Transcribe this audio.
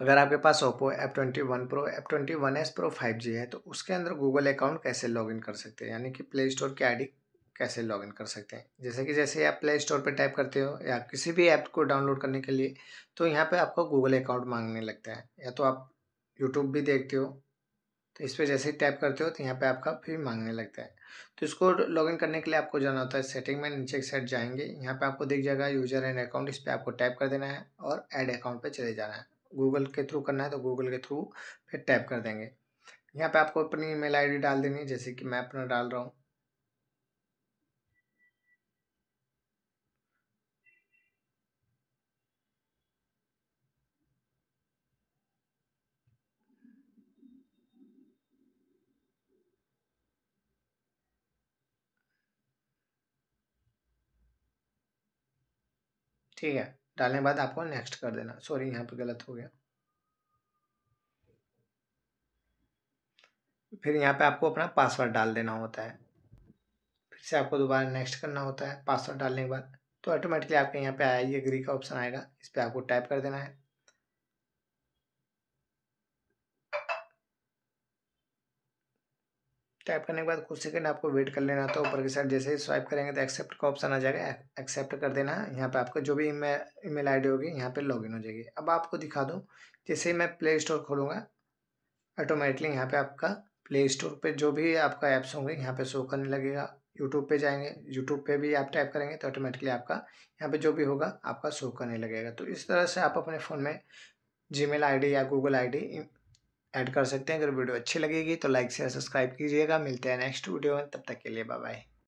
अगर आपके पास Oppo F twenty one pro F twenty one S pro five G है तो उसके अंदर गूगल अकाउंट कैसे लॉगिन कर सकते हैं यानी कि प्ले स्टोर की आईडी कैसे लॉगिन कर सकते हैं जैसे कि जैसे आप प्ले स्टोर पर टाइप करते हो या किसी भी ऐप को डाउनलोड करने के लिए तो यहाँ पर आपको गूगल अकाउंट मांगने लगता है या तो आप यूट्यूब भी देखते हो तो इस पर जैसे ही टाइप करते हो तो यहाँ पे आपका फिर मांगने लगता है तो इसको लॉगिन करने के लिए आपको जाना होता है सेटिंग में नीचे एक सेट जाएंगे यहाँ पे आपको दिख जाएगा यूजर एंड अकाउंट इस पर आपको टाइप कर देना है और ऐड अकाउंट पे चले जाना है गूगल के थ्रू करना है तो गूगल के थ्रू फिर टैप कर देंगे यहाँ पे आपको अपनी ईमेल आईडी डाल देनी है जैसे कि मैं अपना डाल रहा हूँ ठीक है डालने के बाद आपको नेक्स्ट कर देना सॉरी यहाँ पे गलत हो गया फिर यहाँ पे आपको अपना पासवर्ड डाल देना होता है फिर से आपको दोबारा नेक्स्ट करना होता है पासवर्ड डालने के बाद तो ऑटोमेटिकली आपके यहाँ पे आई एग्री का ऑप्शन आएगा इस पर आपको टाइप कर देना है टाइप करने के बाद कुछ सेकंड आपको वेट कर लेना तो ऊपर के साइड जैसे ही स्वाइप करेंगे तो एक्सेप्ट का ऑप्शन आ जाएगा एक्सेप्ट कर देना है यहाँ पे आपको जो भी ईमेल आईडी होगी यहाँ पे लॉगिन हो जाएगी अब आपको दिखा दूँ जैसे ही मैं प्ले स्टोर खोलूँगा ऑटोमेटिकली यहाँ पर आपका प्ले स्टोर पर जो भी आपका ऐप्स होंगे यहाँ पर शो करने लगेगा यूट्यूब पे जाएंगे यूट्यूब पे भी आप टाइप करेंगे तो ऑटोमेटिकली आपका यहाँ पे जो भी होगा आपका शो करने लगेगा तो इस तरह से आप अपने फ़ोन में जी मेल या गूगल आई ऐड कर सकते हैं अगर वीडियो अच्छी लगेगी तो लाइक शेयर सब्सक्राइब कीजिएगा मिलते हैं नेक्स्ट वीडियो में तब तक के लिए बाय बाय